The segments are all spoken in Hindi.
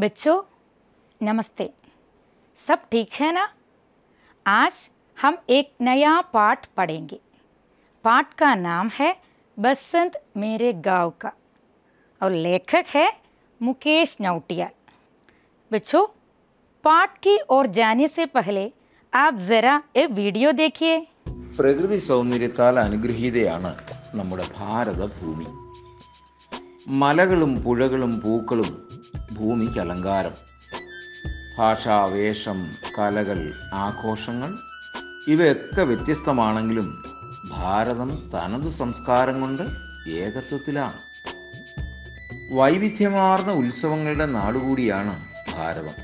बच्चों नमस्ते सब ठीक है ना आज हम एक नया पाठ पढ़ेंगे पाठ का नाम है बसंत मेरे गांव का और लेखक है मुकेश नौटियाल बच्चों पाठ की ओर जाने से पहले आप जरा ये वीडियो देखिए പ്രകൃതി സൗന്ദര്യത്താൽ അനുഗ്രഹീതയാണ് നമ്മുടെ भारत മലകളും പുഴകളും പൂക്കളും ഭൂമിക്ക് അലങ്കാരം ഭാഷാവേഷം കലകൾ ആഘോഷങ്ങൾ ഇവയൊക്കെ വ്യത്യസ്തമാണെങ്കിലും ഭാരതം തനത് സംസ്കാരം കൊണ്ട് ഏകത്വത്തിലാണ് വൈവിധ്യമാർന്ന ഉത്സവങ്ങളുടെ നാടുകൂടിയാണ് ഭാരതം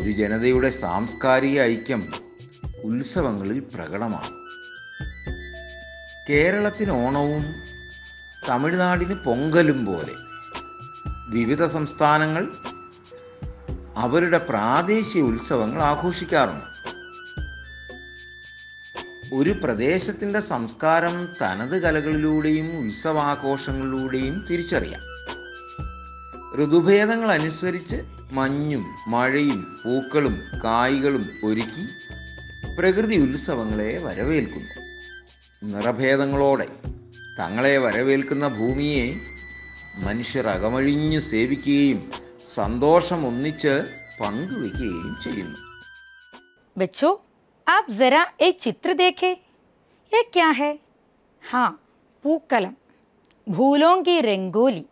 ഒരു ജനതയുടെ സാംസ്കാരിക ഐക്യം ഉത്സവങ്ങളിൽ പ്രകടമാണ് കേരളത്തിന് ഓണവും തമിഴ്നാടിന് പൊങ്കലും പോലെ വിവിധ സംസ്ഥാനങ്ങൾ അവരുടെ പ്രാദേശിക ഉത്സവങ്ങൾ ആഘോഷിക്കാറുണ്ട് ഒരു പ്രദേശത്തിൻ്റെ സംസ്കാരം തനത് കലകളിലൂടെയും ഉത്സവാഘോഷങ്ങളിലൂടെയും തിരിച്ചറിയാം ഋതുഭേദങ്ങൾ അനുസരിച്ച് മഞ്ഞും മഴയും പൂക്കളും കായ്കളും ഒരുക്കി പ്രകൃതി ഉത്സവങ്ങളെ വരവേൽക്കുന്നു നിറഭേദങ്ങളോടെ തങ്ങളെ വരവേൽക്കുന്ന ഭൂമിയെ मनीष ரகமழிഞ്ഞു சேவிக்கeyim சந்தோஷம் ஒன்னிச்சு பங்கு விకేయின் செயின்னு வெச்சோ ஆப் ஜர எ சித்ர தேகே ஏ க்யா ஹே ஹா பூகலம் பூலோங்கி ரங்கோலி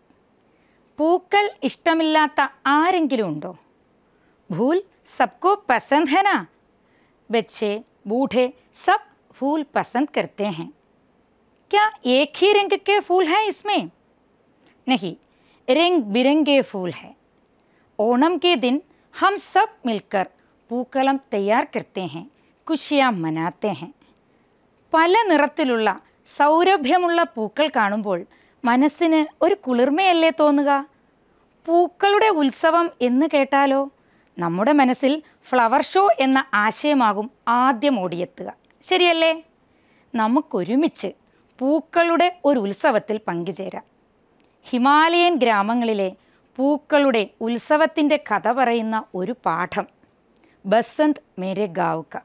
பூகல் இஷ்டமில்லாத ஆரேங்களும்டோ பூல் सबको पसंद है ना बच्चे बूठे सब फूल पसंद करते हैं क्या एक ही रंग के फूल है इसमें नहीं रंग बिरंगे फूल है ओणम के दिन हम सब मिलकर പൂക്കളം തയ്യാർ കൃത്യഹ കുഷിയാം മനാത്തേഹ പല നിറത്തിലുള്ള സൗരഭ്യമുള്ള പൂക്കൾ കാണുമ്പോൾ മനസ്സിന് ഒരു കുളിർമയല്ലേ തോന്നുക പൂക്കളുടെ ഉത്സവം എന്ന് കേട്ടാലോ നമ്മുടെ മനസ്സിൽ ഫ്ലവർ ഷോ എന്ന ആശയമാകും ആദ്യം ഓടിയെത്തുക ശരിയല്ലേ നമുക്കൊരുമിച്ച് പൂക്കളുടെ ഒരു ഉത്സവത്തിൽ പങ്കുചേരാം ഹിമാലയൻ ഗ്രാമങ്ങളിലെ പൂക്കളുടെ उत्सव കഥ പറയുന്ന ഒരു പാഠം ബസന്ത് മേരെ ഗാവ് ക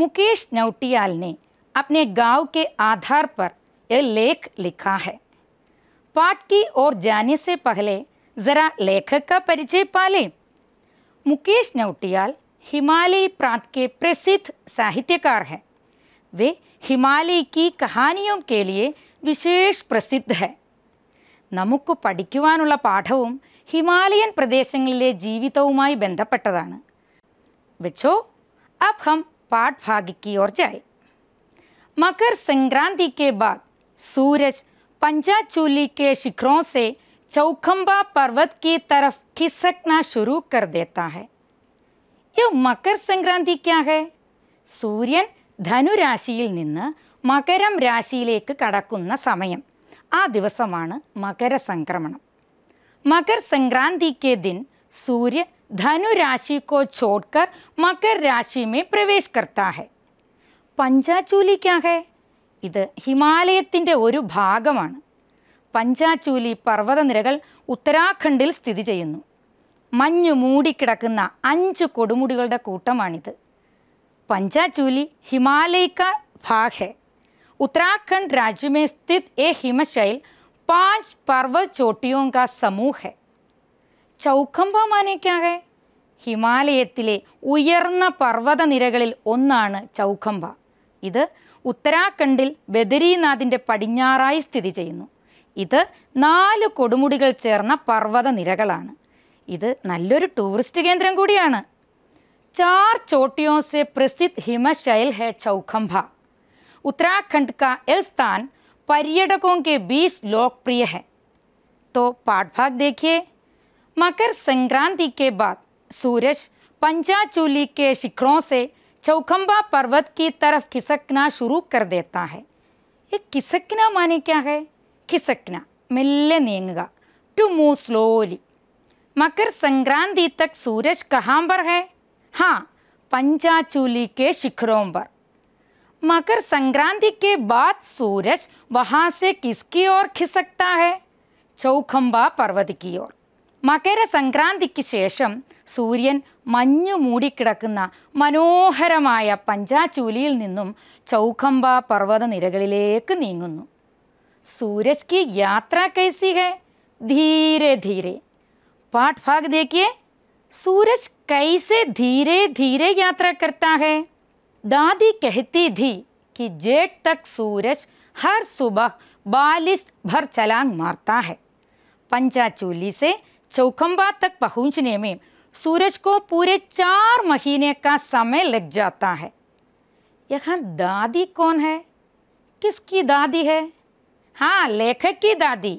മുകേഷ് ने अपने गांव के आधार पर यह लेख लिखा है पाठ की ओर जाने से पहले ज़रा लेखक का परिचय पालें मुकेश नौटियाल हिमालयी प्रांत के प्रसिद्ध साहित्यकार हैं वे हिमालय की कहानियों के लिए विशेष प्रसिद्ध है നമുക്ക് പഠിക്കുവാനുള്ള പാഠവും ഹിമാലയൻ പ്രദേശങ്ങളിലെ ജീവിതവുമായി ബന്ധപ്പെട്ടതാണ് വെച്ചോ अब हम पाठ भाग की ओर जाए मकर संक्रांति के बाद सूरज पंचाचूली के शिखरों से चौखम्बा पर्वत की तरफ खिसकना शुरू कर देता है यह मकर संक्रांति क्या है സൂര്യൻ ധനുരാശിയിൽ നിന്ന് മകരം രാശിയിലേക്ക് കടക്കുന്ന സമയം ആ ദിവസമാണ് മകരസംക്രമണം മകർ संक्रांति ദിൻ സൂര്യ सूर्य धनु राशि को छोड़कर मकर राशि में പഞ്ചാചൂലി ഇത് ഹിമാലയത്തിൻ്റെ ഒരു ഭാഗമാണ് പഞ്ചാചൂലി പർവ്വതനിരകൾ ഉത്തരാഖണ്ഡിൽ സ്ഥിതി ചെയ്യുന്നു മഞ്ഞ് മൂടിക്കിടക്കുന്ന അഞ്ച് കൊടുമുടികളുടെ കൂട്ടമാണിത് പഞ്ചാചൂലി ഹിമാലയിക്ക ഭാഗേ उत्तराखंड राज्य में स्थित ये हिमशैल पांच पर्वत चोटियों का समूह है ചൗക്കമ്പ മാനയ്ക്കാകെ ഹിമാലയത്തിലെ ഉയർന്ന പർവ്വതനിരകളിൽ ഒന്നാണ് ചൗക്കമ്പ ഇത് ഉത്തരാഖണ്ഡിൽ ബദരീനാഥിൻ്റെ പടിഞ്ഞാറായി സ്ഥിതി ചെയ്യുന്നു ഇത് നാല് കൊടുമുടികൾ ചേർന്ന പർവ്വതനിരകളാണ് ഇത് നല്ലൊരു ടൂറിസ്റ്റ് കേന്ദ്രം കൂടിയാണ് ചാർ ചോട്ടിയോസെ പ്രസിദ്ധ് ഹിമശൈൽ ഹെ ചൗഖംഭ उत्तराखंड का यह स्थान पर्यटकों के बीच लोकप्रिय है तो पाठभाग देखिए मकर संक्रांति के बाद सूरज पंचाचूली के शिखरों से चौखंबा पर्वत की तरफ खिसकना शुरू कर देता है ये खिसकना माने क्या है खिसकना मिलने नेंगा to move slowly Makar Sankranti तक सूरज कहाँ पर है हाँ पंचाचूली के शिखरों पर मकर संक्रांति के बाद सूरज वहां से किसकी ओर खिसकता है चौखंब पर्वत की ओर മകര സംക്രാന്തിക്ക് ശേഷം സൂര്യൻ മഞ്ഞു മൂടിക്കിടക്കുന്ന മനോഹരമായ പഞ്ചാചൂലിയിൽ നിന്നും ചൗഖംബ പർവ്വത നിരകളിലേക്ക് നീങ്ങുന്നു സൂരജ് കി യാത്ര കൈസി ഹെ ധീരെ ധീരെ പാഠ് ഭാഗ് ദേക്കിയേ सूरज कैसे धीरे धीरे यात्रा करता है दादी कहती थी कि जेठ तक सूरज हर सुबह बालिश भर चलांग मारता है पंचाचूली से चौखम्बा तक पहुंचने में सूरज को पूरे चार महीने का समय लग जाता है यहाँ दादी कौन है किसकी दादी है हाँ लेखक की दादी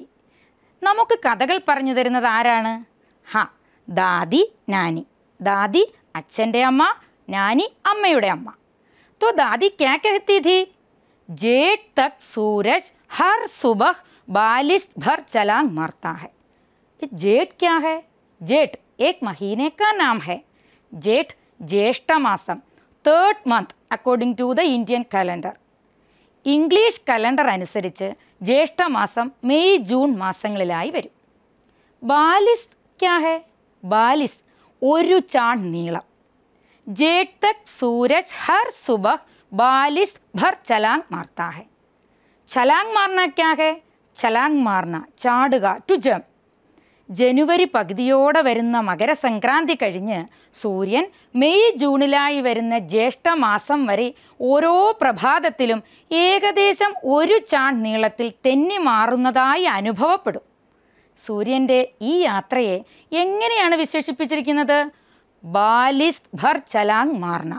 नमुक कथक पर आरान हाँ दादी नानी दादी अच्छे അച്ഛൻ്റെ नानी നാനി അമ്മയുടെ तो दादी क्या कहती थी जेठ तक सूरज हर सुबह बालिश भर चलांग मारता है जेठ क्या है जेठ एक महीने का नाम है जेठ ज्येष्ठ मासम third month according to the Indian calendar English calendar अनुसरी ज्येष्ठ मासम मे जून मास वरू बालिस् क्या है बालिस् और चाण नीलम जेठ तक सूरज हर सुबह बालिश भर छलांग मारता है छलांग मारना क्या है മാർന്ന ചാടുക ടു ജം ജനുവരി പകുതിയോടെ വരുന്ന മകരസംക്രാന്തി കഴിഞ്ഞ് സൂര്യൻ മെയ് ജൂണിലായി വരുന്ന ജ്യേഷ്ഠമാസം വരെ ഓരോ പ്രഭാതത്തിലും ഏകദേശം ഒരു ചാൺ നീളത്തിൽ തെന്നി മാറുന്നതായി അനുഭവപ്പെടും സൂര്യൻ്റെ ഈ യാത്രയെ എങ്ങനെയാണ് വിശേഷിപ്പിച്ചിരിക്കുന്നത് ബാലിസ് ഭർ ചലാങ് മാർണ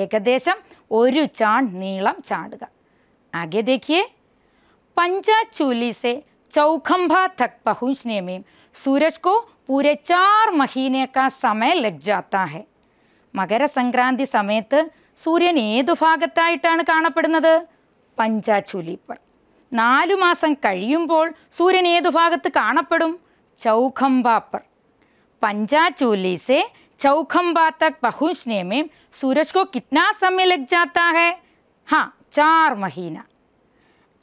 ഏകദേശം ഒരു ചാൺ നീളം ചാടുക ആകെ ദേഖിയേ पंचा चूली से चौखंबा तक സൂരജ് കോ सूरज को पूरे चार महीने का മകരസംക്രാന്തി സമയത്ത് സൂര്യൻ ഏതു ഭാഗത്തായിട്ടാണ് കാണപ്പെടുന്നത് പഞ്ചാചൂലി ഇപ്പോൾ നാലു മാസം കഴിയുമ്പോൾ സൂര്യൻ ഏതു ഭാഗത്ത് കാണപ്പെടും ചൗഖംബാപ്പർ പഞ്ചാചൂലി സെ चौखंबा तक पहुंचने में सूरज को कितना समय लग जाता है हाँ चार महीना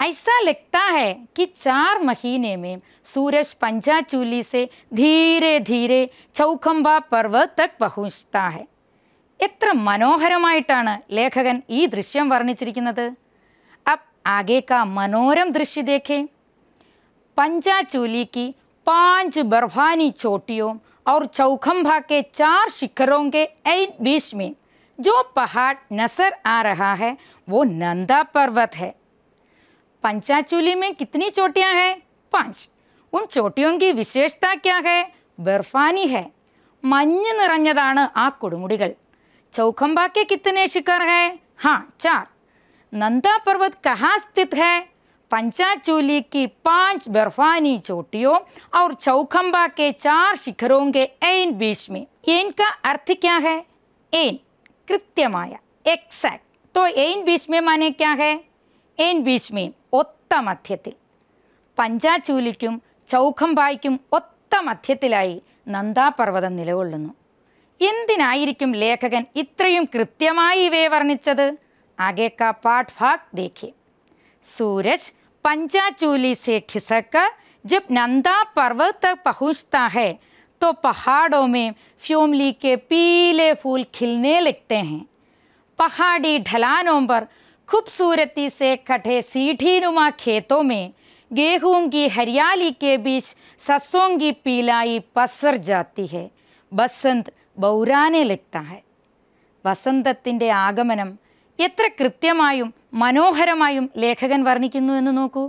ऐसा लगता है कि चार महीने में सूरज पंजाचूली से धीरे धीरे चौखंबा पर्वत तक पहुंचता है इत्र मनोहर എത്ര ई दृश्य वर्णच अब आगे का मनोरम दृश्य देखें पंचाचूली की पांच बर्फानी चोटियों और चौखंभा के चार शिखरों के बीच में जो पहाड़ नजर आ रहा है वो नंदा पर्वत है पंचाचूली में कितनी चोटियां हैं पांच उन चोटियों की विशेषता क्या है बर्फानी है മഞ്ഞ് आ कुमुड़ चौखंबा के कितने शिखर हैं हाँ चार नंदा पर्वत कहाँ स्थित है पंचाचोली की पांच बर्फानी चोटियों और चौखंबा के चार शिखरों के एन बीच में एन का अर्थ क्या है एन कृत्यमाया एक्सैक्ट तो एन बीच में माने क्या है എൻ ഭീഷ്മയും ഒത്ത മധ്യത്തിൽ പഞ്ചാചൂലിക്കും ചൗഖംബായ്ക്കും ഒത്ത മധ്യത്തിലായി നന്ദാപർവ്വതം നിലകൊള്ളുന്നു എന്തിനായിരിക്കും ലേഖകൻ ഇത്രയും കൃത്യമായി ഇവയെ വർണ്ണിച്ചത് ആകേക്ക പാഠ് ഭാഗ് ദേഖ്യേ സൂരജ് पंचाचूली से खिसक जब नंदा पर्वत तक पहुंचता है तो पहाड़ों में फ्यूमली के पीले फूल खिलने लगते हैं पहाड़ी ढलानों पर खूबसूरती से कटे सीढ़ी नुमा खेतों में गेहूं की हरियाली के बीच सरसों की पीलाई पसर जाती है बसंत बौराने लगता है वसंत आगमनम എത്ര കൃത്യമായും മനോഹരമായും ലേഖകൻ വർണ്ണിക്കുന്നു എന്ന് നോക്കൂ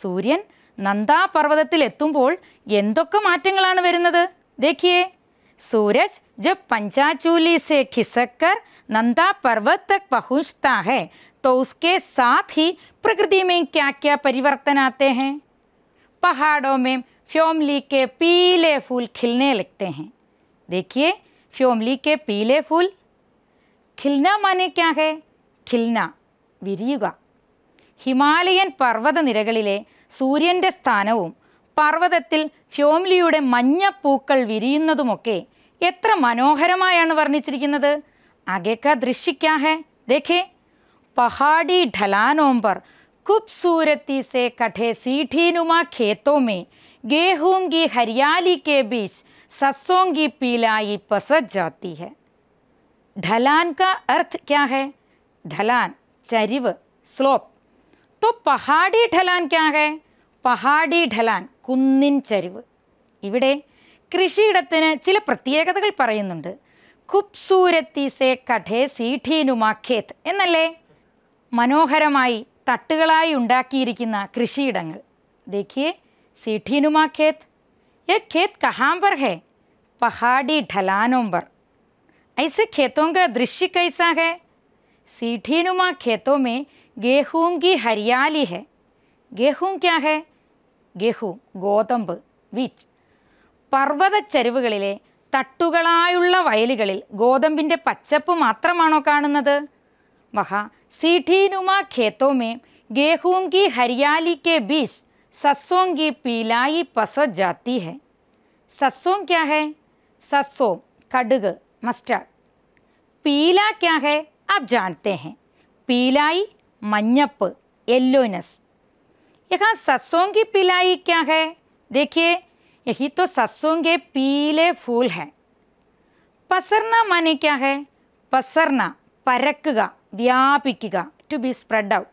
സൂര്യൻ നന്ദാപർവ്വതത്തിൽ എത്തുമ്പോൾ എന്തൊക്കെ മാറ്റങ്ങളാണ് വരുന്നത് ദേഖിയേ सूरज जब पंचाचूली से खिसककर नंदा पर्वत तक पहुंचता है तो उसके साथ ही प्रकृति में क्या क्या परिवर्तन आते हैं पहाड़ों में फ्योमली के पीले फूल खिलने लगते हैं देखिए फ्योमली के पीले फूल खिलना माने क्या है ഖിൽന വിരിയുക ഹിമാലയൻ പർവ്വതനിരകളിലെ സൂര്യൻ്റെ സ്ഥാനവും പർവ്വതത്തിൽ ഫ്യോംലിയുടെ മഞ്ഞപ്പൂക്കൾ വിരിയുന്നതുമൊക്കെ എത്ര മനോഹരമായാണ് വർണ്ണിച്ചിരിക്കുന്നത് അകേക്ക ദൃശ്യിക്കാഹേ ദേഖേ പഹാഡി ഢലാനോംബർ खूबसूरती से कटे सीढ़ीनुमा खेतों में गेहूं की हरियाली के बीच सरसों പീലായി पीलाई पसत जाती है ढलान का अर्थ क्या ढलान ചരിവ് സ്ലോപ്പ് തോ പഹാഡി ढलान क्या है പഹാഡി ढलान കുന്നിൻ ചരിവ് ഇവിടെ കൃഷിയിടത്തിന് ചില പ്രത്യേകതകൾ പറയുന്നുണ്ട് ഖുബ്സൂരത്തി സേ കഠേ സീഠീനുമാഖേത് എന്നല്ലേ മനോഹരമായി തട്ടുകളായി ഉണ്ടാക്കിയിരിക്കുന്ന കൃഷിയിടങ്ങൾ ദേഖിയേ സീഠീനുമാഖേത് ये खेत कहाँ पर है पहाड़ी ढलानों पर ऐसे खेतों का दृश्य कैसा है सीढ़ीनुमा खेतों में गेहूं की हरियाली है गेहूं क्या है ഗെഹു ഗോതമ്പ് വീറ്റ് പർവ്വത ചരിവുകളിലെ തട്ടുകളായുള്ള വയലുകളിൽ ഗോതമ്പിൻ്റെ പച്ചപ്പ് മാത്രമാണോ കാണുന്നത് വഹ സിഠീനുമ ഖേത്തോമേ ഗേഹൂം കി ഹരിയാലി കെ ബീച്ച് സസ്സോം കി പീലായി പസ ജാത്തി ഹെ സസ്സോം ക്യാ ഹെ സസ്സോം കടുക് മസ്റ്റാർഡ് പീല ക്യാ ഹെ आप जानते हैं पीलाई मഞ്ഞപ്പ് येलोनेस यहाँ सरसों की पिलाई क्या है देखिए यही तो सरसों के पीले फूल हैं पसरना माने क्या है പസർണ പരക്കുക വ്യാപിക്കുക ടു ബി സ്പ്രെഡ് ഔട്ട്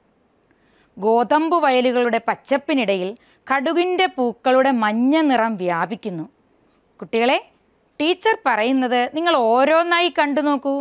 ഗോതമ്പ് വയലുകളുടെ പച്ചപ്പിനിടയിൽ കടുകിൻ്റെ പൂക്കളുടെ മഞ്ഞ നിറം വ്യാപിക്കുന്നു കുട്ടികളെ ടീച്ചർ പറയുന്നത് നിങ്ങൾ ഓരോന്നായി കണ്ടു നോക്കൂ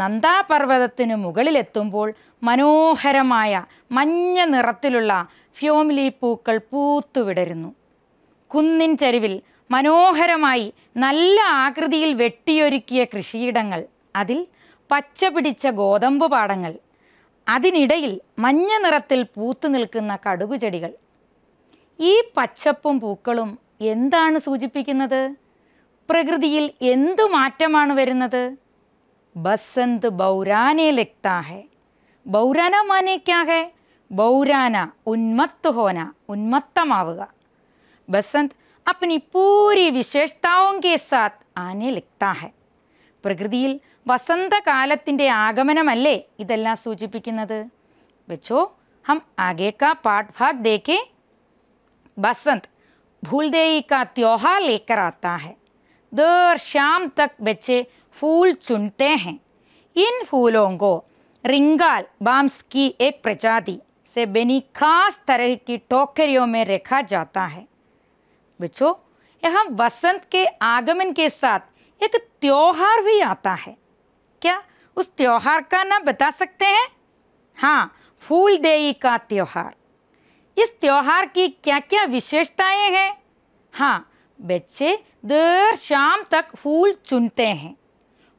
നന്ദാപർവ്വതത്തിന് മുകളിലെത്തുമ്പോൾ മനോഹരമായ മഞ്ഞ നിറത്തിലുള്ള ഫ്യോമിലി പൂക്കൾ പൂത്തുവിടരുന്നു കുന്നിൻ ചരിവിൽ മനോഹരമായി നല്ല ആകൃതിയിൽ വെട്ടിയൊരുക്കിയ കൃഷിയിടങ്ങൾ അതിൽ പച്ച പിടിച്ച ഗോതമ്പ് പാടങ്ങൾ അതിനിടയിൽ മഞ്ഞ നിറത്തിൽ പൂത്തു നിൽക്കുന്ന ചെടികൾ ഈ പച്ചപ്പും പൂക്കളും എന്താണ് സൂചിപ്പിക്കുന്നത് പ്രകൃതിയിൽ എന്തു മാറ്റമാണ് വരുന്നത് बसंत बौराने लिखता है बौराना माने क्या है बौराना उन्मत्त होना उन्मत्तम आवगा बसंत अपनी पूरी विशेषताओं के साथ आने लिखता है प्रकृति वसंतकाल आगमनमल इतना सूचिपो हम आगे का पाठ भाग देखे बसंत भूलदेई का त्योहार लेकर आता है दर शाम तक बच्चे फूल चुनते हैं इन फूलों को रिंगाल बाम्स की एक प्रजाति से बनी खास तरह की टोकरियों में रखा जाता है बच्चो यहाँ वसंत के आगमन के साथ एक त्योहार भी आता है क्या उस त्योहार का नाम बता सकते हैं हाँ फूलदेई का त्योहार इस त्योहार की क्या क्या विशेषताएं हैं हाँ बच्चे देर शाम तक फूल चुनते हैं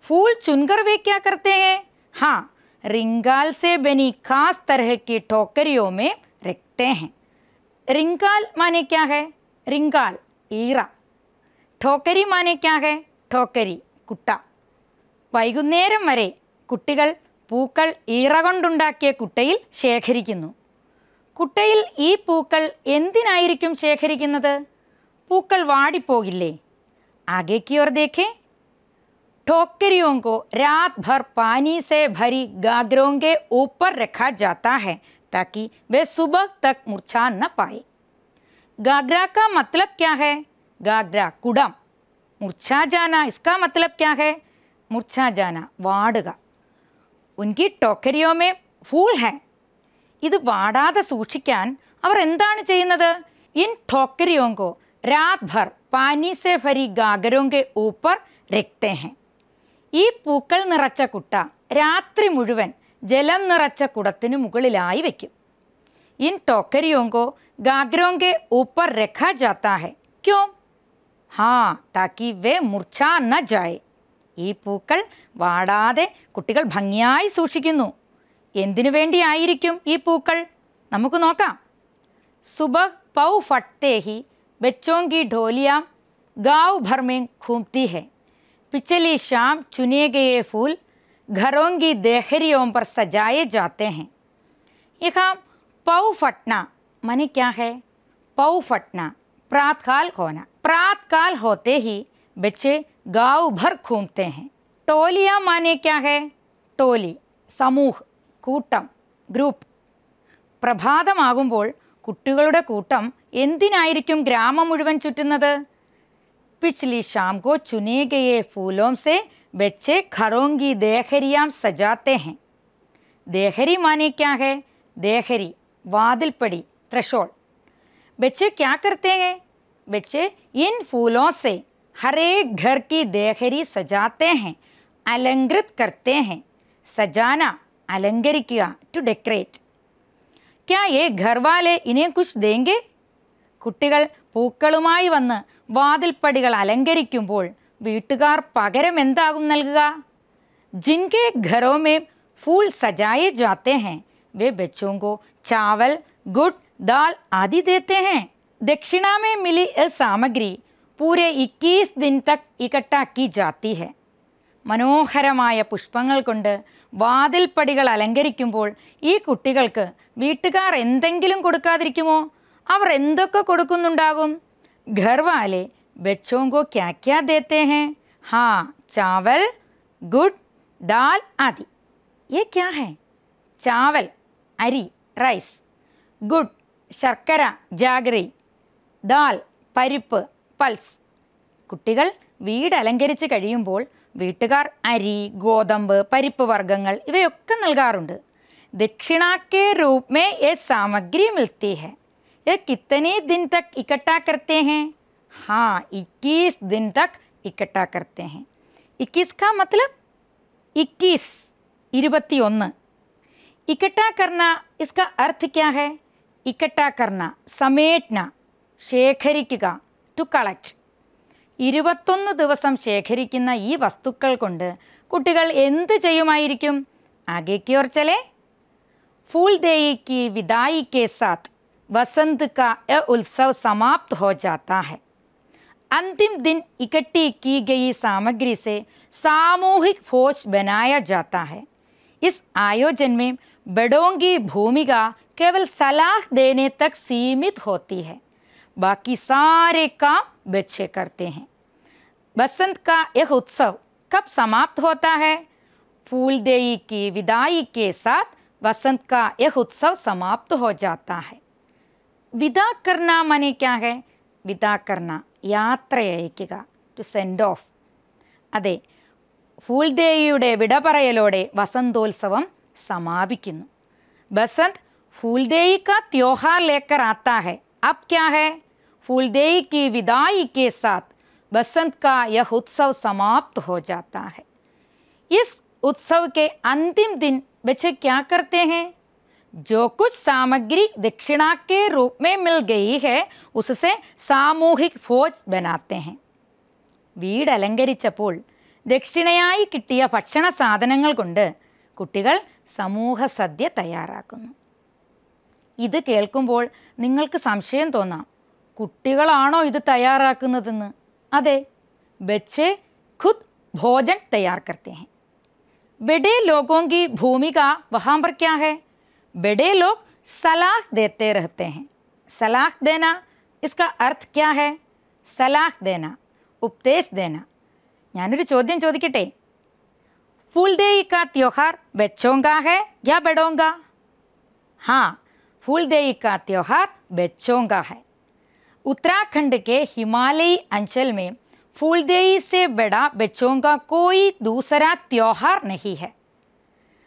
फूल चुनकर वे क्या करते हैं हाँ रिंगाल से बनी खास तरह की टोकरियों में रखते हैं रिंगाल माने क्या है रिंगाल ഈറ ടോക്കരി മാനെ ക്യാകെ ടോക്കരി കുട്ട വൈകുന്നേരം വരെ കുട്ടികൾ പൂക്കൾ ഈറ കൊണ്ടുണ്ടാക്കിയ കുട്ടയിൽ ശേഖരിക്കുന്നു കുട്ടയിൽ ഈ പൂക്കൾ എന്തിനായിരിക്കും ശേഖരിക്കുന്നത് പൂക്കൾ വാടിപ്പോകില്ലേ ആകെ കിയോർ ദേഖേ ठोकरियों को रात भर पानी से भरी गागरों के ऊपर रखा जाता है ताकि वे सुबह तक मुरछा न पाए गागरा का मतलब क्या है गागरा कुडम मुरछा जाना इसका मतलब क्या है मुरछा जाना वाड़गा उनकी टोकरियों में फूल है इत वाड़ा സൂക്ഷിക്കാൻ അവർ എന്താണ് ठोकरियों को रात भर पानी से भरी गागरों के ऊपर रखते हैं ഈ പൂക്കൾ നിറച്ച കുട്ട രാത്രി മുഴുവൻ ജലം നിറച്ച കുടത്തിനു മുകളിലായി വയ്ക്കും ഇൻ ടോക്കരിയോങ്കോ ഗാഗ്രോങ്കെ ഊപ്പർ രഖ ജാത്താ ഹെ ക്യോ ഹാ താക്കി വേ മുർച്ച ന ജായ് ഈ പൂക്കൾ വാടാതെ കുട്ടികൾ ഭംഗിയായി സൂക്ഷിക്കുന്നു എന്തിനു വേണ്ടിയായിരിക്കും ഈ പൂക്കൾ നമുക്ക് നോക്കാം സുബ പൗ ഫട്ടേഹി ബച്ചോങ്കി ഡോലിയാം ഗാവ് ഭർമേങ് ഖൂംതി ഹെ पिछली शाम चुने गए फूल घरों की देहरियों पर सजाए जाते हैं यहाँ पौ फटना माने क्या है पौ फटना प्रातकाल होना प्रातकाल होते ही बच्चे गांव भर घूमते हैं टोलिया माने क्या है ടോലി സമൂഹ് കൂട്ടം ഗ്രൂപ്പ് പ്രഭാതമാകുമ്പോൾ കുട്ടികളുടെ കൂട്ടം എന്തിനായിരിക്കും ഗ്രാമം മുഴുവൻ ചുറ്റുന്നത് पिछली शाम को चुने गए फूलों से बच्चे खरोंगी देहरियाम सजाते हैं देहरी माने क्या है देहरी वादिलपड़ी त्रेशोल बच्चे क्या करते हैं बच्चे इन फूलों से हर एक घर की देहरी सजाते हैं अलंकृत करते हैं सजाना अलंकरिका टू डेकोरेट क्या ये घर वाले इन्हें कुछ देंगे कुटिकल पूकलुमाई വന്ന് വാതിൽപ്പടികൾ അലങ്കരിക്കുമ്പോൾ വീട്ടുകാർ പകരം എന്താകും നൽകുക ജിൻകെ ഖരോമേ ഫൂൾ സജായേ ജാത്തേ ഹെ വേ ബച്ചോങ്കോ കോ ചാവൽ ഗുഡ് ദാൽ ആദി ദേത്തേ ഹെ ദക്ഷിണാമേ മിലി എ സാമഗ്രി പൂരെ ഇക്കീസ് ദിൻ തക് ഇക്കട്ടാക്കി ജാത്തി ഹെ മനോഹരമായ പുഷ്പങ്ങൾ കൊണ്ട് വാതിൽപ്പടികൾ അലങ്കരിക്കുമ്പോൾ ഈ കുട്ടികൾക്ക് വീട്ടുകാർ എന്തെങ്കിലും കൊടുക്കാതിരിക്കുമോ അവർ എന്തൊക്കെ കൊടുക്കുന്നുണ്ടാകും घर वाले बच्चों को क्या क्या देते हैं हाँ चावल गुड़ दाल आदि ये क्या है चावल अरी राइस गुड़ ശർക്കര ജാഗറി ദാൽ പരിപ്പ് പൾസ് കുട്ടികൾ വീട് അലങ്കരിച്ച് കഴിയുമ്പോൾ വീട്ടുകാർ അരി ഗോതമ്പ് പരിപ്പ് വർഗ്ഗങ്ങൾ ഇവയൊക്കെ നൽകാറുണ്ട് ദക്ഷിണാക്കേ രൂപ മേ യേ സാമഗ്രി മിൽത്തി ഹെ ये कितने दिन तक इकट्ठा करते हैं हाँ 21 दिन तक इकट्ठा करते हैं 21 का मतलब 21 इरबत्ती इकट्ठा करना इसका अर्थ क्या है ഇക്കട്ട കർണ സമേറ്റ്ന ശേഖരിക്കുക ടു കളക്ട് ഇരുപത്തൊന്ന് ദിവസം ശേഖരിക്കുന്ന ഈ വസ്തുക്കൾ കൊണ്ട് കുട്ടികൾ എന്ത് ചെയ്യുമായിരിക്കും ആകെ ക്യോർച്ചലെ ഫൂൽ ദേയിക്ക് വിദായിക്കെ സാത്ത് वसंत का यह उत्सव समाप्त हो जाता है अंतिम दिन इकट्ठी की गई सामग्री से सामूहिक भोज बनाया जाता है इस आयोजन में बड़ों की भूमिका केवल सलाह देने तक सीमित होती है बाकी सारे काम बच्चे करते हैं बसंत का यह उत्सव कब समाप्त होता है फूलदेई की विदाई के साथ बसंत का यह उत्सव समाप्त हो जाता है വിദാ കർണ क्या है കർണ യാത്രയയക്കുക ടു സെൻഡ് ഓഫ് അതെ ഫൂൽദേവിയുടെ വിട वसंतोत्सव വസന്തോത്സവം बसंत ബസന്ത് फूलदेई का त्योहार लेकर आता है अब क्या है फूलदेई की विदाई के साथ बसंत का यह उत्सव समाप्त हो जाता है इस उत्सव के अंतिम दिन बच्चे क्या करते हैं जो कुछ सामग्री दक्षिणा के रूप में मिल गई है उससे സാമൂഹിക് ഫോജ് ബനാത്തേ ഹെ വീട് അലങ്കരിച്ചപ്പോൾ ദക്ഷിണയായി കിട്ടിയ ഭക്ഷണ സാധനങ്ങൾ കൊണ്ട് കുട്ടികൾ സമൂഹ സദ്യ തയ്യാറാക്കുന്നു ഇത് കേൾക്കുമ്പോൾ നിങ്ങൾക്ക് സംശയം തോന്നാം കുട്ടികളാണോ ഇത് തയ്യാറാക്കുന്നതെന്ന് അതെ ബച്ചെ ഖുദ് ഭോജൻ തയ്യാർ കർത്തേ ബഡേ ലോകോങ്കി ഭൂമിക വഹാംബർക്കാഹേ बड़े लोग सलाह देते रहते हैं सलाह देना इसका अर्थ क्या है सलाह देना उपदेश ഉപദേശ് ദേന ഞാനൊരു ചോദ്യം ചോദിക്കട്ടെ ഫുൾദേയി का ത്യോഹാർ ബച്ചോങ്കാ ഹേ യാ ബഡോങ്കാ ഹാ का त्यौहार बच्चों का है उत्तराखंड के हिमालयी अंचल में फूलदेई से बड़ा बच्चों का कोई दूसरा त्यौहार नहीं है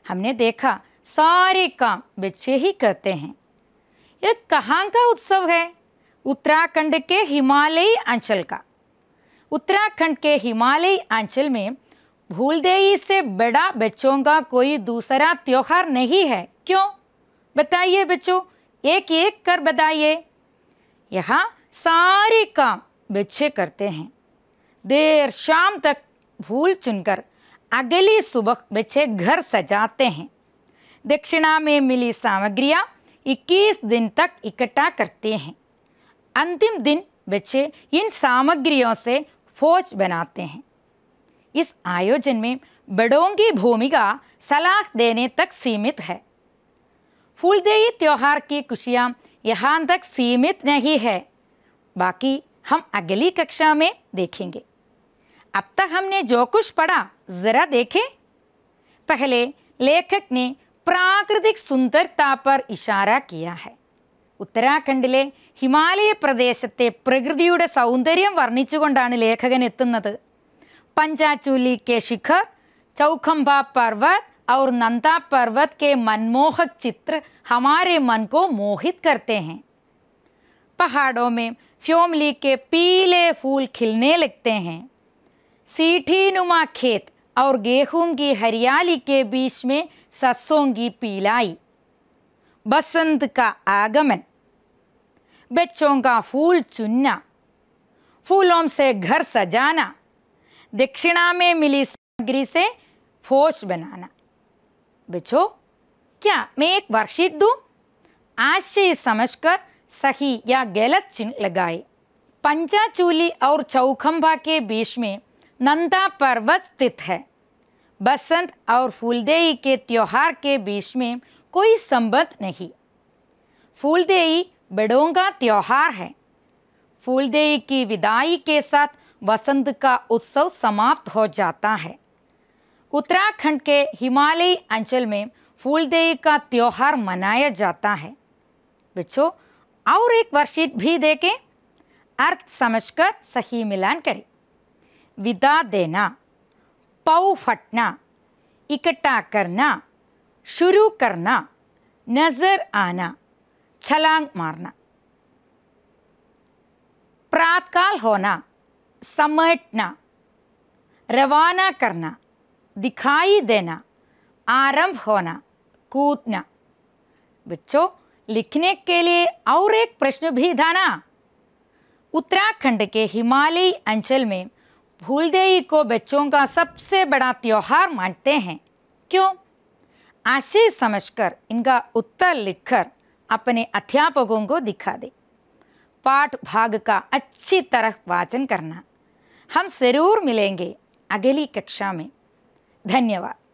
हमने देखा सारे काम बच्चे ही करते हैं यह कहाँ का उत्सव है उत्तराखंड के हिमालयी अंचल का उत्तराखंड के हिमालयी अंचल में भूलदेई से बड़ा बच्चों का कोई दूसरा त्योहार नहीं है क्यों बताइए बच्चों एक एक कर बताइए यहाँ सारे काम बच्चे करते हैं देर शाम तक भूल चुनकर अगली सुबह बच्चे घर सजाते हैं दक्षिणा में मिली सामग्रियाँ 21 दिन तक इकट्ठा करते हैं अंतिम दिन बच्चे इन सामग्रियों से फौज बनाते हैं इस आयोजन में बड़ों की भूमिका सलाह देने तक सीमित है फूलदेही त्यौहार की खुशियाँ यहाँ तक सीमित नहीं है बाकी हम अगली कक्षा में देखेंगे अब तक हमने जो कुछ पढ़ा ज़रा देखें पहले लेखक ने प्राकृतिक सुंदरता पर इशारा किया है उत्तराखंड हिमालय प्रदेश प्रकृति सौंदर्य वर्णितोड़ान लेखकन पंचाचूली के शिखर चौखंबा पर्वत और नंदा पर्वत के मनमोहक चित्र हमारे मन को मोहित करते हैं पहाड़ों में फ्योमली के पीले फूल खिलने लगते हैं सीठी नुमा खेत और गेहूं की हरियाली के बीच में की पीलाई बसंत का आगमन बच्चों का फूल चुनना फूलों से घर सजाना दक्षिणा में मिली सामग्री से फोश बनाना बच्चों क्या मैं एक वर्कशीट दूँ आशय समझकर सही या गलत चिन्ह लगाए पंचाचूली और चौखंबा के बीच में नंदा पर्वत स्थित है बसंत और फूलदेई के त्यौहार के बीच में कोई संबंध नहीं फूलदेई बड़ों का त्यौहार है फूलदेई की विदाई के साथ वसंत का उत्सव समाप्त हो जाता है उत्तराखंड के हिमालयी अंचल में फूलदेई का त्यौहार मनाया जाता है बच्चों और एक वर्कशीट भी देखें अर्थ समझकर सही मिलान करें विदा देना पौ फटना इकट्ठा करना शुरू करना नज़र आना छलांग मारना प्रातकाल होना समेटना रवाना करना दिखाई देना आरंभ होना कूदना बच्चों लिखने के लिए और एक प्रश्न भी था ना उत्तराखंड के हिमालयी अंचल में भूलदेई को बच्चों का सबसे बड़ा त्यौहार मानते हैं क्यों आशय समझकर इनका उत्तर लिखकर अपने अध्यापकों को दिखा दे पाठ भाग का अच्छी तरह वाचन करना हम ज़रूर मिलेंगे अगली कक्षा में धन्यवाद